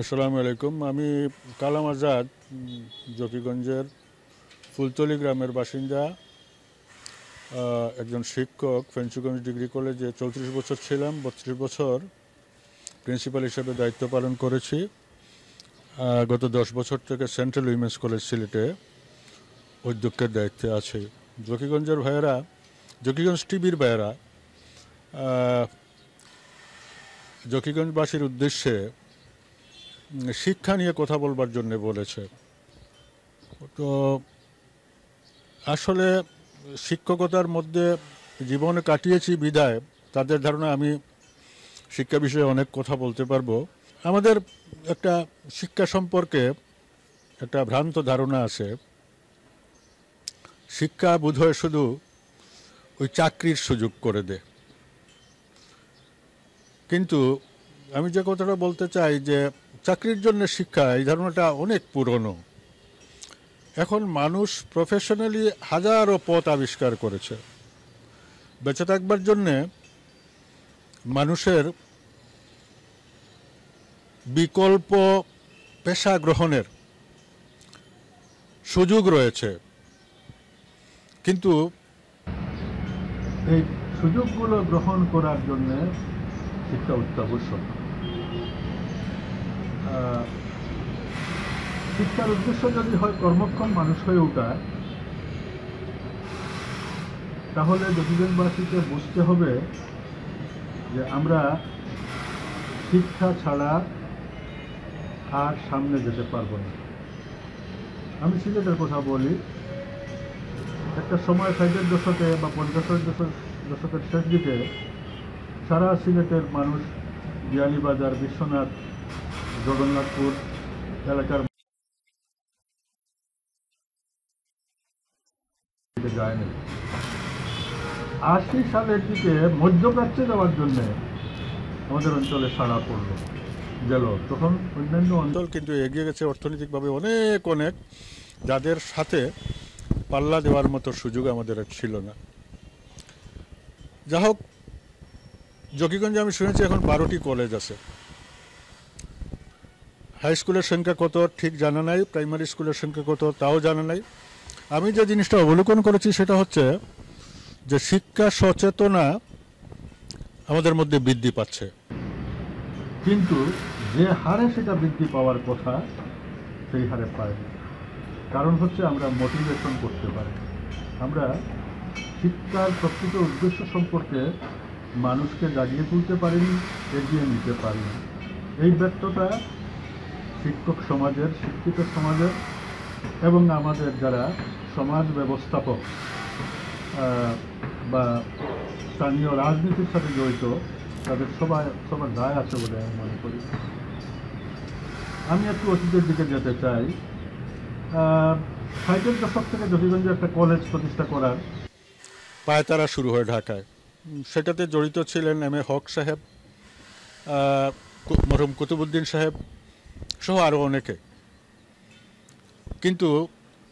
আসসালামু আলাইকুম আমি কালাম আজাদ জকিগঞ্জের ফুলতলি গ্রামের বাসিন্দা একজন শিক্ষক ফেন্সিগঞ্জ ডিগ্রি কলেজে চৌত্রিশ বছর ছিলাম বত্রিশ বছর প্রিন্সিপাল হিসেবে দায়িত্ব পালন করেছি গত দশ বছর থেকে সেন্ট্রাল উইমেন্স কলেজ সিলেটে অধ্যক্ষের দায়িত্বে আছে জকিগঞ্জের ভাইয়েরা জকিগঞ্জ টিভির ভাইয়েরা জকিগঞ্জবাসীর উদ্দেশ্যে শিক্ষা নিয়ে কথা বলবার জন্য বলেছে তো আসলে শিক্ষকতার মধ্যে জীবন কাটিয়েছি বিদায় তাদের ধারণা আমি শিক্ষা বিষয়ে অনেক কথা বলতে পারবো আমাদের একটা শিক্ষা সম্পর্কে একটা ভ্রান্ত ধারণা আছে শিক্ষা হয় শুধু ওই চাকরির সুযোগ করে দেয় কিন্তু আমি যে কথাটা বলতে চাই যে চাকরির জন্য শিক্ষা এই ধারণাটা অনেক পুরনো এখন মানুষ প্রফেশনালি হাজারো পথ আবিষ্কার করেছে বেঁচে থাকবার জন্যে মানুষের বিকল্প পেশা গ্রহণের সুযোগ রয়েছে কিন্তু এই সুযোগগুলো গ্রহণ করার জন্যে শিক্ষা অত্যাবশ্যক শিক্ষার উদ্দেশ্য যদি হয় কর্মক্ষম মানুষ হয়ে ওঠা তাহলে যতজনবাসীকে বুঝতে হবে যে আমরা শিক্ষা ছাড়া আর সামনে যেতে পারবো না আমি সিলেটের কথা বলি একটা সময় ষাটের দশকে বা পঞ্চাশের দশক দশকের শেষ দিকে সারা সিলেটের মানুষ বিয়ালিবাজার বিশ্বনাথ জগন্নাথপুর এলাকার যায়নি আশি সালের দিকে মধ্যপ্রাচ্যে যাওয়ার জন্য আমাদের অঞ্চলে সাড়া পড়ল গেল তখন অন্যান্য অঞ্চল কিন্তু এগিয়ে গেছে অর্থনৈতিকভাবে অনেক অনেক যাদের সাথে পাল্লা দেওয়ার মতো সুযোগ আমাদের ছিল না যা হোক জকিগঞ্জে আমি শুনেছি এখন বারোটি কলেজ আছে হাই স্কুলের সংখ্যা কত ঠিক জানা নাই প্রাইমারি স্কুলের সংখ্যা কত তাও জানা নাই আমি যে জিনিসটা অবলোকন করেছি সেটা হচ্ছে যে শিক্ষা সচেতনা আমাদের মধ্যে বৃদ্ধি পাচ্ছে কিন্তু যে হারে সেটা বৃদ্ধি পাওয়ার কথা সেই হারে পায় কারণ হচ্ছে আমরা মোটিভেশন করতে পারি আমরা শিক্ষার প্রকৃত উদ্দেশ্য সম্পর্কে মানুষকে জাগিয়ে তুলতে পারিনি এগিয়ে নিতে পারিনি এই ব্যর্থতা শিক্ষক সমাজের শিক্ষিত সমাজের এবং আমাদের যারা সমাজ ব্যবস্থাপক বা স্থানীয় রাজনীতির সাথে জড়িত তাদের সবাই সবার দায় আছে বলে আমি মনে করি আমি একটু অতীতের দিকে যেতে চাই ষাটের দশক থেকে জহিগঞ্জে একটা কলেজ প্রতিষ্ঠা করার পায়তারা শুরু হয় ঢাকায় সেটাতে জড়িত ছিলেন এম এ হক সাহেব মরহুম কুতুবুদ্দিন সাহেব সহ আরও অনেকে কিন্তু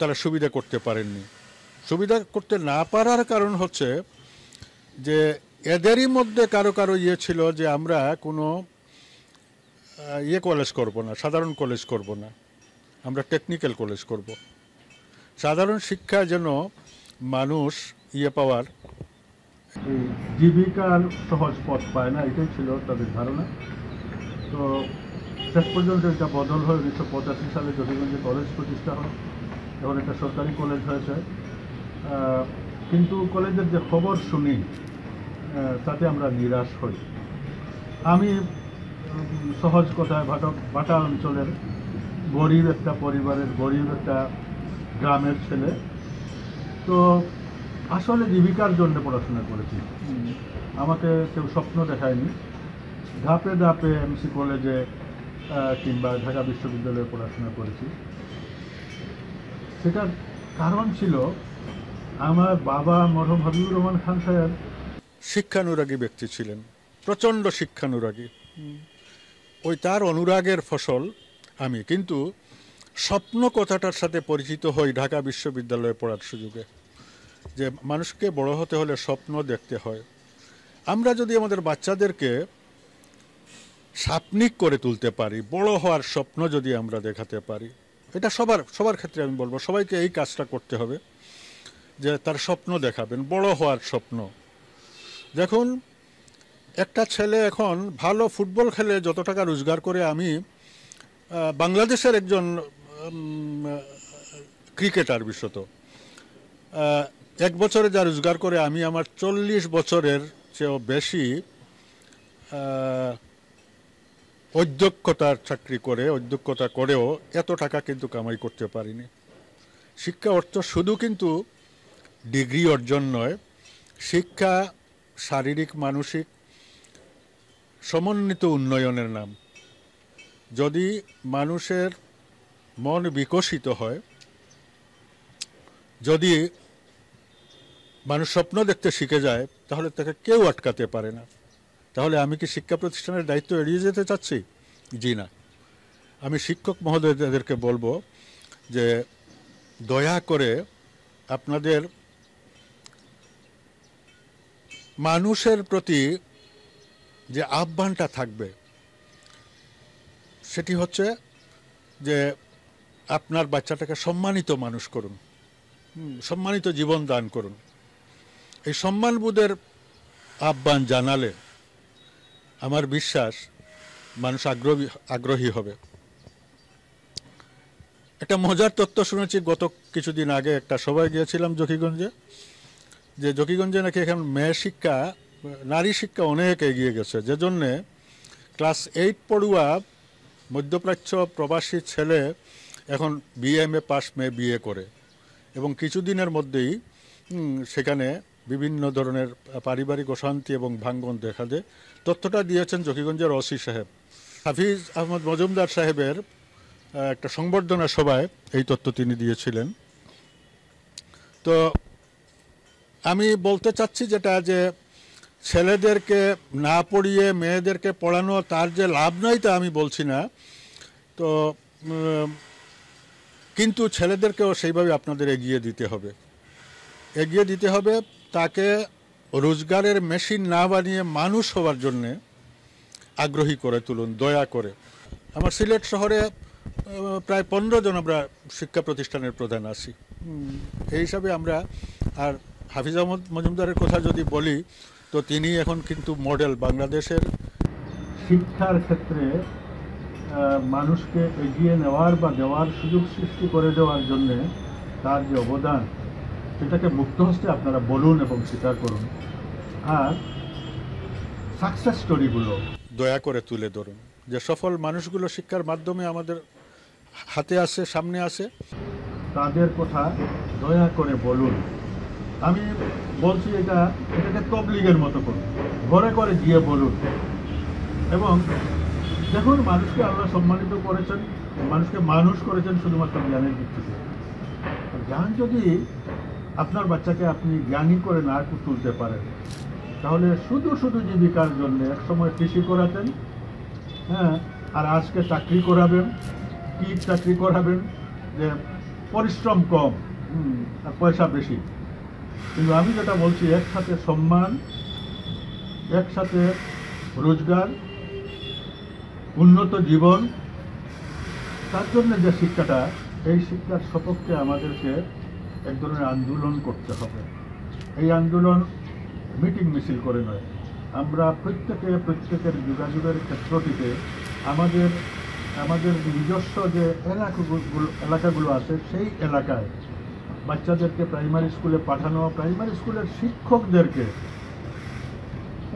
তারা সুবিধা করতে পারেননি সুবিধা করতে না পারার কারণ হচ্ছে যে এদেরই মধ্যে কারো কারো ইয়ে ছিল যে আমরা কোনো ইয়ে কলেজ করব না সাধারণ কলেজ করব না আমরা টেকনিক্যাল কলেজ করব সাধারণ শিক্ষা যেন মানুষ ইয়ে পাওয়ার জীবিকার সহজ পথ পায় না এটাই ছিল তাদের ধারণা তো শেষ পর্যন্ত এটা বদল হয়ে উনিশশো পঁচাশি সালে জটিগঞ্জে কলেজ প্রতিষ্ঠা হয় এবং এটা সরকারি কলেজ হয়েছে কিন্তু কলেজের যে খবর শুনি তাতে আমরা নিরাশ হই আমি সহজ কথায় ভাটক ভাটা অঞ্চলের গরিব একটা পরিবারের গরিব একটা গ্রামের ছেলে তো আসলে জীবিকার জন্য পড়াশোনা করেছি আমাকে কেউ স্বপ্ন দেখায়নি ধাপে ধাপে এমসি কলেজে কিংবা ঢাকা বিশ্ববিদ্যালয়ে পড়াশোনা করেছি সেটার কারণ ছিল আমার বাবা মরহম হাবিবুর রহমান খান সাহেব শিক্ষানুরাগী ব্যক্তি ছিলেন প্রচণ্ড শিক্ষানুরাগী ওই তার অনুরাগের ফসল আমি কিন্তু স্বপ্ন কথাটার সাথে পরিচিত হই ঢাকা বিশ্ববিদ্যালয়ে পড়ার সুযোগে যে মানুষকে বড় হতে হলে স্বপ্ন দেখতে হয় আমরা যদি আমাদের বাচ্চাদেরকে সাপনিক করে তুলতে পারি বড় হওয়ার স্বপ্ন যদি আমরা দেখাতে পারি এটা সবার সবার ক্ষেত্রে আমি বলবো সবাইকে এই কাজটা করতে হবে যে তার স্বপ্ন দেখাবেন বড় হওয়ার স্বপ্ন দেখুন একটা ছেলে এখন ভালো ফুটবল খেলে যত টাকা রোজগার করে আমি বাংলাদেশের একজন ক্রিকেটার বিশেষত এক বছরে যা রোজগার করে আমি আমার চল্লিশ বছরের চেয়েও বেশি অধ্যক্ষতার চাকরি করে অধ্যক্ষতা করেও এত টাকা কিন্তু কামাই করতে পারিনি শিক্ষা অর্থ শুধু কিন্তু ডিগ্রি অর্জন নয় শিক্ষা শারীরিক মানসিক সমন্বিত উন্নয়নের নাম যদি মানুষের মন বিকশিত হয় যদি মানুষ স্বপ্ন দেখতে শিখে যায় তাহলে তাকে কেউ আটকাতে পারে না তাহলে আমি কি শিক্ষা প্রতিষ্ঠানের দায়িত্ব এড়িয়ে যেতে চাচ্ছি জি না আমি শিক্ষক মহোদয়দেরকে বলবো যে দয়া করে আপনাদের মানুষের প্রতি যে আহ্বানটা থাকবে সেটি হচ্ছে যে আপনার বাচ্চাটাকে সম্মানিত মানুষ করুন সম্মানিত জীবন দান করুন এই সম্মানবোধের আহ্বান জানালে আমার বিশ্বাস মানুষ আগ্রহী আগ্রহী হবে একটা মজার তথ্য শুনেছি গত কিছুদিন আগে একটা সবাই গিয়েছিলাম জকিগঞ্জে যে জকিগঞ্জে নাকি এখন মেয়ে শিক্ষা নারী শিক্ষা অনেক এগিয়ে গেছে যে জন্যে ক্লাস এইট পড়ুয়া মধ্যপ্রাচ্য প্রবাসী ছেলে এখন বিএমএ পাস মেয়ে বিয়ে করে এবং কিছুদিনের মধ্যেই সেখানে বিভিন্ন ধরনের পারিবারিক অশান্তি এবং ভাঙ্গন দেখা দেয় তথ্যটা দিয়েছেন জকিগঞ্জের অসি সাহেব হাফিজ আহমদ মজুমদার সাহেবের একটা সংবর্ধনা সভায় এই তথ্য তিনি দিয়েছিলেন তো আমি বলতে চাচ্ছি যেটা যে ছেলেদেরকে না পড়িয়ে মেয়েদেরকে পড়ানো তার যে লাভ নয় তা আমি বলছি না তো কিন্তু ছেলেদেরকেও সেইভাবে আপনাদের এগিয়ে দিতে হবে এগিয়ে দিতে হবে তাকে রোজগারের মেশিন না বানিয়ে মানুষ হওয়ার জন্যে আগ্রহী করে তুলুন দয়া করে আমার সিলেট শহরে প্রায় পনেরো জন আমরা শিক্ষা প্রতিষ্ঠানের প্রধান আছি এই হিসাবে আমরা আর হাফিজ আহমদ মজুমদারের কথা যদি বলি তো তিনি এখন কিন্তু মডেল বাংলাদেশের শিক্ষার ক্ষেত্রে মানুষকে এগিয়ে নেওয়ার বা দেওয়ার সুযোগ সৃষ্টি করে দেওয়ার জন্যে তার যে অবদান সেটাকে মুক্ত হস্তে আপনারা বলুন এবং স্বীকার করুন আর সাকসেস স্টোরিগুলো দয়া করে তুলে ধরুন যে সফল মানুষগুলো শিক্ষার মাধ্যমে আমাদের হাতে আসে সামনে আসে তাদের কথা দয়া করে বলুন আমি বলছি এটা এটাকে তবলিগের মতো করুন ঘরে ঘরে গিয়ে বলুন এবং দেখুন মানুষকে আল্লাহ সম্মানিত করেছেন মানুষকে মানুষ করেছেন শুধুমাত্র জ্ঞানের ভিত্তিতে জ্ঞান যদি আপনার বাচ্চাকে আপনি জ্ঞানী করে না তুলতে পারেন তাহলে শুধু শুধু জীবিকার জন্য একসময় কৃষি করাতেন হ্যাঁ আর আজকে চাকরি করাবেন কি চাকরি করাবেন যে পরিশ্রম কম আর পয়সা বেশি কিন্তু আমি যেটা বলছি একসাথে সম্মান একসাথে রোজগার উন্নত জীবন তার জন্য যে শিক্ষাটা এই শিক্ষার সপক্ষে আমাদেরকে এক ধরনের আন্দোলন করতে হবে এই আন্দোলন মিটিং মিছিল করে নয় আমরা প্রত্যেকে প্রত্যেকের যোগাযোগের ক্ষেত্রটিতে আমাদের আমাদের নিজস্ব যে এলাকাগুলো এলাকাগুলো আছে সেই এলাকায় বাচ্চাদেরকে প্রাইমারি স্কুলে পাঠানো প্রাইমারি স্কুলের শিক্ষকদেরকে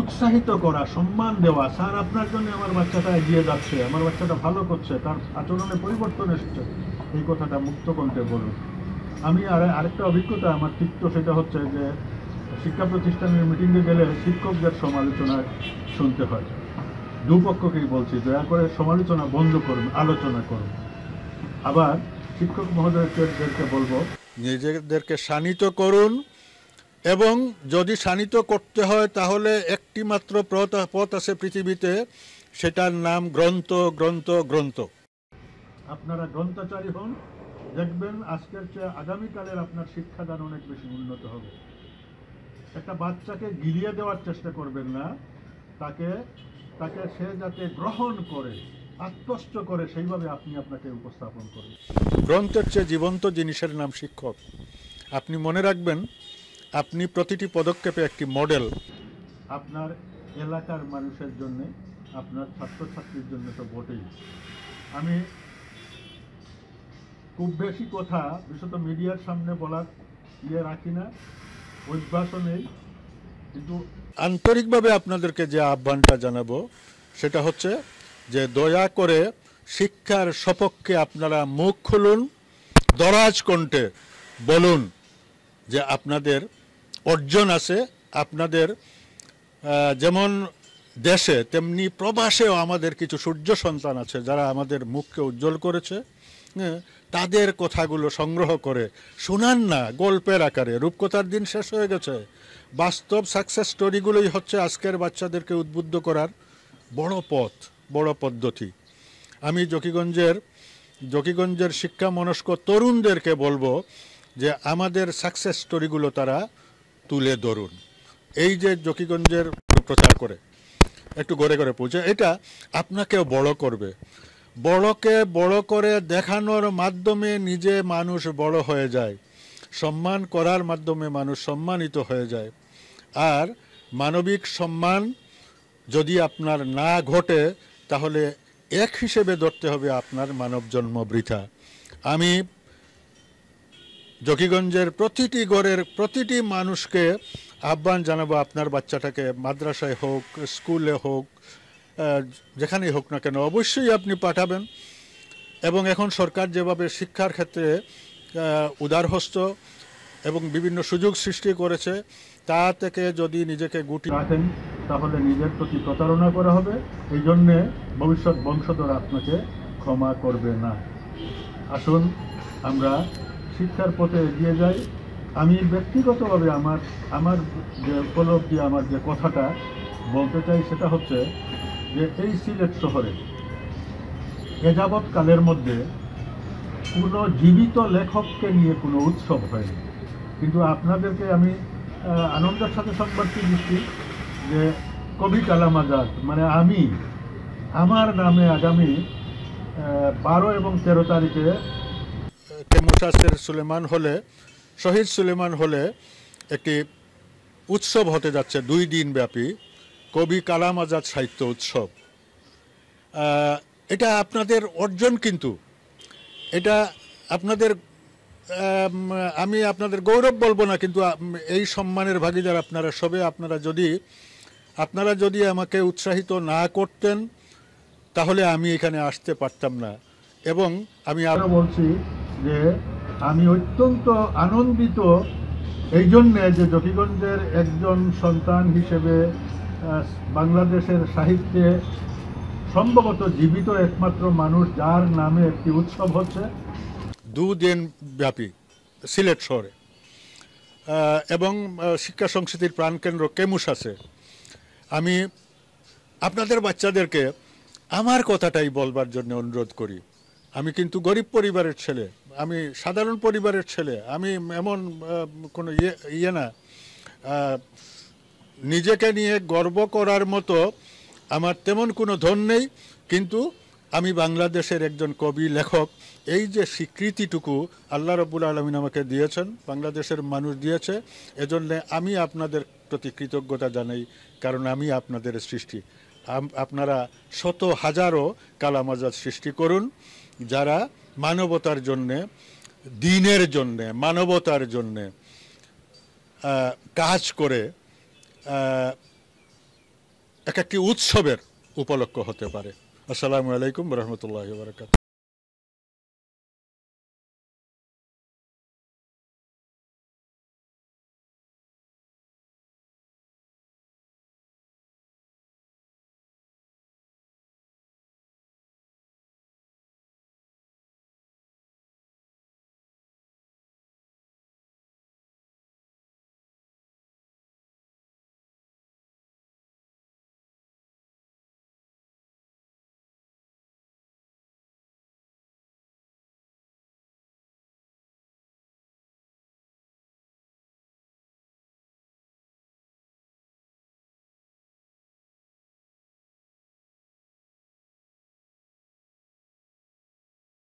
উৎসাহিত করা সম্মান দেওয়া স্যার আপনার জন্য আমার বাচ্চাটা এগিয়ে যাচ্ছে আমার বাচ্চাটা ভালো করছে তার আচরণে পরিবর্তন এসেছে এই কথাটা মুক্ত বলুন আমি আর আরেকটা অভিজ্ঞতা আমার তিক্ত সেটা হচ্ছে যে শিক্ষা প্রতিষ্ঠানের মিটিংয়ে গেলে শিক্ষকদের সমালোচনা শুনতে হয় দুপক্ষকেই বলছি দয়া করে সমালোচনা বন্ধ করুন আলোচনা করুন আবার শিক্ষক মহোদয়কে বলবো নিজেদেরকে শানিত করুন এবং যদি শানিত করতে হয় তাহলে একটি মাত্র পথ আছে পৃথিবীতে সেটার নাম গ্রন্থ গ্রন্থ গ্রন্থ আপনারা গ্রন্থাচারী হন দেখবেন আজকের চেয়ে আগামীকালের আপনার শিক্ষাদান অনেক বেশি উন্নত হবে একটা বাচ্চাকে গিলিয়ে দেওয়ার চেষ্টা করবেন না তাকে তাকে সে যাতে গ্রহণ করে আত্মস্থ করে সেইভাবে আপনি আপনাকে উপস্থাপন করেন গ্রন্থের চেয়ে জীবন্ত জিনিসের নাম শিক্ষক আপনি মনে রাখবেন আপনি প্রতিটি পদক্ষেপে একটি মডেল আপনার এলাকার মানুষের জন্য আপনার ছাত্রছাত্রীর জন্য তো বটেই আমি খুব বেশি কথা বিশেষত মিডিয়ার সামনে বলার ইয়ে রাখি না অভ্যাস নেই কিন্তু আন্তরিকভাবে আপনাদেরকে যে আহ্বানটা জানাবো সেটা হচ্ছে যে দয়া করে শিক্ষার সপক্ষে আপনারা মুখ খুলুন দরাজ কণ্ঠে বলুন যে আপনাদের অর্জন আছে আপনাদের যেমন দেশে তেমনি প্রবাসেও আমাদের কিছু সূর্য সন্তান আছে যারা আমাদের মুখকে উজ্জ্বল করেছে তাদের কথাগুলো সংগ্রহ করে শোনান না গল্পের আকারে রূপকথার দিন শেষ হয়ে গেছে বাস্তব সাকসেস স্টোরিগুলোই হচ্ছে আজকের বাচ্চাদেরকে উদ্বুদ্ধ করার বড় পথ বড় পদ্ধতি আমি জকিগঞ্জের জকিগঞ্জের শিক্ষা মনস্ক তরুণদেরকে বলবো যে আমাদের সাকসেস স্টোরিগুলো তারা তুলে ধরুন এই যে জকিগঞ্জের প্রচার করে একটু গড়ে গড়ে পৌঁছে এটা আপনাকেও বড় করবে বড়কে বড় করে দেখানোর মাধ্যমে নিজে মানুষ বড় হয়ে যায় সম্মান করার মাধ্যমে মানুষ সম্মানিত হয়ে যায় আর মানবিক সম্মান যদি আপনার না ঘটে তাহলে এক হিসেবে ধরতে হবে আপনার মানব জন্ম বৃথা আমি জকিগঞ্জের প্রতিটি গড়ের প্রতিটি মানুষকে আহ্বান জানাবো আপনার বাচ্চাটাকে মাদ্রাসায় হোক স্কুলে হোক যেখানেই হোক না কেন অবশ্যই আপনি পাঠাবেন এবং এখন সরকার যেভাবে শিক্ষার ক্ষেত্রে উদারহস্ত এবং বিভিন্ন সুযোগ সৃষ্টি করেছে তা থেকে যদি নিজেকে গুটি রাখেন তাহলে নিজের প্রতি প্রতারণা করা হবে এই জন্যে ভবিষ্যৎ বংশধর আপনাকে ক্ষমা করবে না আসুন আমরা শিক্ষার পথে এগিয়ে যাই আমি ব্যক্তিগতভাবে আমার আমার যে উপলব্ধি আমার যে কথাটা বলতে চাই সেটা হচ্ছে যে এই সিলেট শহরে এযাবৎকালের মধ্যে কোনো জীবিত লেখককে নিয়ে কোনো উৎসব হয়নি কিন্তু আপনাদেরকে আমি আনন্দের সাথে সংবাদটি দিচ্ছি যে কবি কালাম আজাদ মানে আমি আমার নামে আগামী বারো এবং তেরো তারিখে মুসাসের সুলেমান হলে শহীদ সুলেমান হলে একটি উৎসব হতে যাচ্ছে দুই দিন ব্যাপী কবি কালাম আজাদ সাহিত্য উৎসব এটা আপনাদের অর্জন কিন্তু এটা আপনাদের আমি আপনাদের গৌরব বলবো না কিন্তু এই সম্মানের ভাগিদার আপনারা সবে আপনারা যদি আপনারা যদি আমাকে উৎসাহিত না করতেন তাহলে আমি এখানে আসতে পারতাম না এবং আমি আরও বলছি যে আমি অত্যন্ত আনন্দিত এই জন্যে যে জকিগঞ্জের একজন সন্তান হিসেবে বাংলাদেশের সাহিত্যে সম্ভবত জীবিত একমাত্র মানুষ যার নামে একটি উৎসব হচ্ছে দুদিন ব্যাপী সিলেট শহরে এবং শিক্ষা সংস্কৃতির প্রাণকেন্দ্র কেমুস আছে আমি আপনাদের বাচ্চাদেরকে আমার কথাটাই বলবার জন্য অনুরোধ করি আমি কিন্তু গরিব পরিবারের ছেলে আমি সাধারণ পরিবারের ছেলে আমি এমন কোনো ইয়ে ইয়ে না নিজেকে নিয়ে গর্ব করার মতো আমার তেমন কোনো ধন নেই কিন্তু আমি বাংলাদেশের একজন কবি লেখক এই যে স্বীকৃতিটুকু আল্লাহ রবুল আলমিন আমাকে দিয়েছেন বাংলাদেশের মানুষ দিয়েছে এজন্যে আমি আপনাদের প্রতি কৃতজ্ঞতা জানাই কারণ আমি আপনাদের সৃষ্টি আপনারা শত হাজারো কালামাজার সৃষ্টি করুন যারা মানবতার জন্যে দিনের জন্যে মানবতার জন্যে কাজ করে এক একটি উৎসবের উপলক্ষ হতে পারে আসসালামু আলাইকুম রহমতুল্লাহ বারকাত